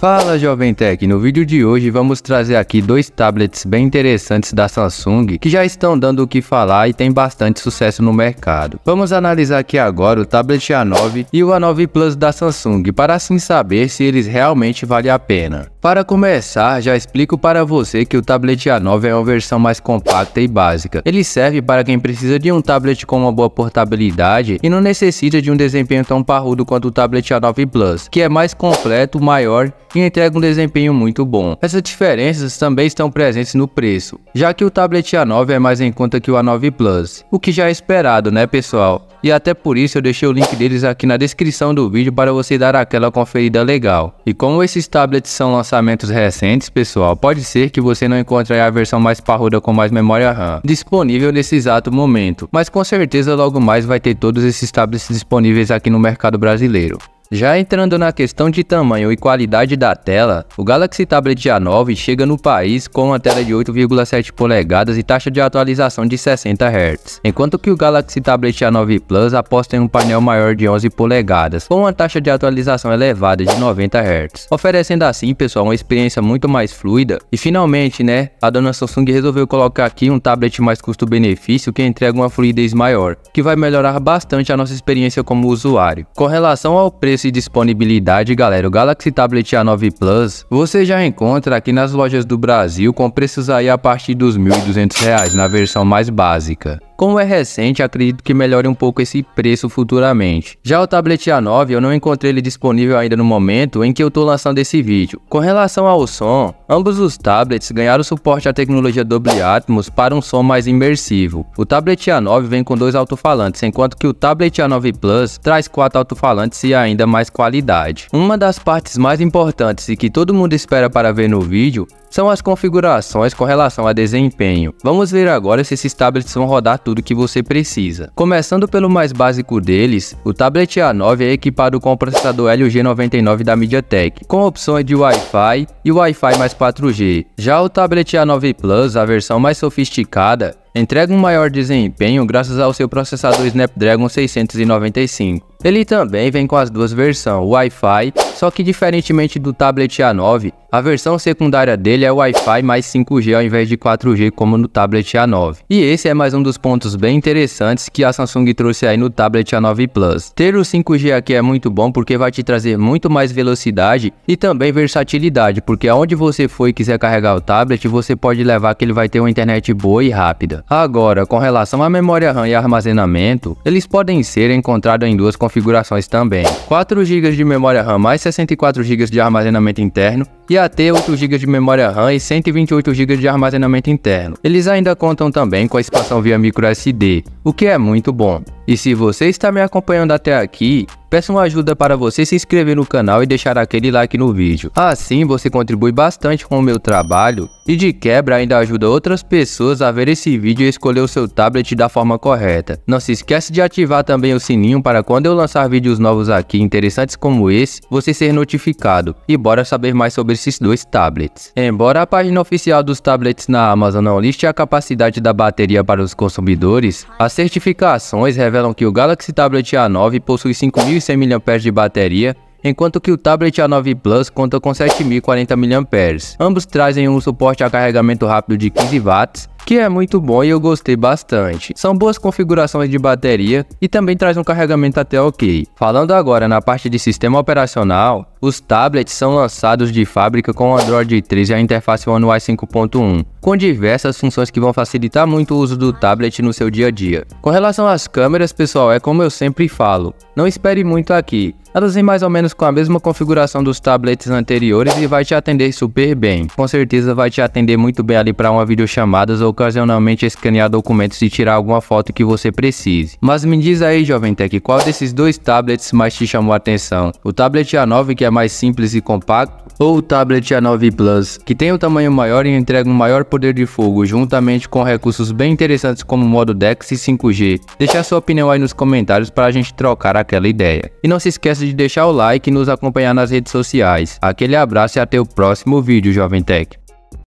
Fala Jovem Tech, no vídeo de hoje vamos trazer aqui dois tablets bem interessantes da Samsung que já estão dando o que falar e tem bastante sucesso no mercado. Vamos analisar aqui agora o tablet A9 e o A9 Plus da Samsung para assim saber se eles realmente valem a pena. Para começar, já explico para você que o tablet A9 é uma versão mais compacta e básica. Ele serve para quem precisa de um tablet com uma boa portabilidade e não necessita de um desempenho tão parrudo quanto o tablet A9 Plus, que é mais completo, maior e entrega um desempenho muito bom. Essas diferenças também estão presentes no preço, já que o tablet A9 é mais em conta que o A9 Plus, o que já é esperado, né pessoal? E até por isso eu deixei o link deles aqui na descrição do vídeo para você dar aquela conferida legal. E como esses tablets são lançamentos recentes, pessoal, pode ser que você não encontre a versão mais parruda com mais memória RAM disponível nesse exato momento, mas com certeza logo mais vai ter todos esses tablets disponíveis aqui no mercado brasileiro. Já entrando na questão de tamanho e qualidade da tela, o Galaxy Tablet A9 chega no país com uma tela de 8,7 polegadas e taxa de atualização de 60 Hz, enquanto que o Galaxy Tablet A9 Plus aposta em um painel maior de 11 polegadas, com uma taxa de atualização elevada de 90 Hz, oferecendo assim, pessoal, uma experiência muito mais fluida. E finalmente, né, a dona Samsung resolveu colocar aqui um tablet mais custo-benefício que entrega uma fluidez maior, que vai melhorar bastante a nossa experiência como usuário. Com relação ao preço preço e disponibilidade, galera, o Galaxy Tablet A9 Plus você já encontra aqui nas lojas do Brasil com preços aí a partir dos R$ 1.200 na versão mais básica. Como é recente, acredito que melhore um pouco esse preço futuramente. Já o tablet A9 eu não encontrei ele disponível ainda no momento em que eu estou lançando esse vídeo. Com relação ao som, ambos os tablets ganharam suporte à tecnologia Dolby Atmos para um som mais imersivo. O tablet A9 vem com dois alto-falantes, enquanto que o tablet A9 Plus traz quatro alto-falantes e ainda mais qualidade. Uma das partes mais importantes e que todo mundo espera para ver no vídeo são as configurações com relação a desempenho. Vamos ver agora se esses tablets vão rodar tudo que você precisa. Começando pelo mais básico deles, o tablet A9 é equipado com o processador Helio G99 da MediaTek, com opções de Wi-Fi e Wi-Fi mais 4G. Já o tablet A9 Plus, a versão mais sofisticada, entrega um maior desempenho graças ao seu processador Snapdragon 695. Ele também vem com as duas versões Wi-Fi, só que diferentemente do tablet A9, a versão secundária dele é Wi-Fi mais 5G ao invés de 4G como no tablet A9. E esse é mais um dos pontos bem interessantes que a Samsung trouxe aí no tablet A9 Plus. Ter o 5G aqui é muito bom porque vai te trazer muito mais velocidade e também versatilidade, porque aonde você for e quiser carregar o tablet, você pode levar que ele vai ter uma internet boa e rápida. Agora, com relação à memória RAM e armazenamento, eles podem ser encontrados em duas configurações também. 4 GB de memória RAM mais 64 GB de armazenamento interno e até 8 GB de memória RAM e 128 GB de armazenamento interno. Eles ainda contam também com a expansão via microSD, o que é muito bom. E se você está me acompanhando até aqui, peço uma ajuda para você se inscrever no canal e deixar aquele like no vídeo. Assim você contribui bastante com o meu trabalho e de quebra ainda ajuda outras pessoas a ver esse vídeo e escolher o seu tablet da forma correta. Não se esquece de ativar também o sininho para quando eu lançar vídeos novos aqui interessantes como esse, você ser notificado. E bora saber mais sobre esses dois tablets. Embora a página oficial dos tablets na Amazon não liste a capacidade da bateria para os consumidores, as certificações revelam revelam que o Galaxy Tablet A9 possui 5.100 mAh de bateria, enquanto que o Tablet A9 Plus conta com 7.040 mAh. Ambos trazem um suporte a carregamento rápido de 15 watts que é muito bom e eu gostei bastante. São boas configurações de bateria e também traz um carregamento até ok. Falando agora na parte de sistema operacional, os tablets são lançados de fábrica com o Android 3 e a interface One UI 5.1, com diversas funções que vão facilitar muito o uso do tablet no seu dia a dia. Com relação às câmeras, pessoal, é como eu sempre falo, não espere muito aqui. Elas vêm mais ou menos com a mesma configuração dos tablets anteriores e vai te atender super bem. Com certeza vai te atender muito bem ali para uma videochamada ou ocasionalmente escanear documentos e tirar alguma foto que você precise. Mas me diz aí, Jovem Tech, qual desses dois tablets mais te chamou a atenção? O tablet A9, que é mais simples e compacto, ou o tablet A9 Plus, que tem um tamanho maior e entrega um maior poder de fogo, juntamente com recursos bem interessantes como o modo DeX e 5G. Deixa sua opinião aí nos comentários para a gente trocar aquela ideia. E não se esqueça de deixar o like e nos acompanhar nas redes sociais. Aquele abraço e até o próximo vídeo, Jovem Tech.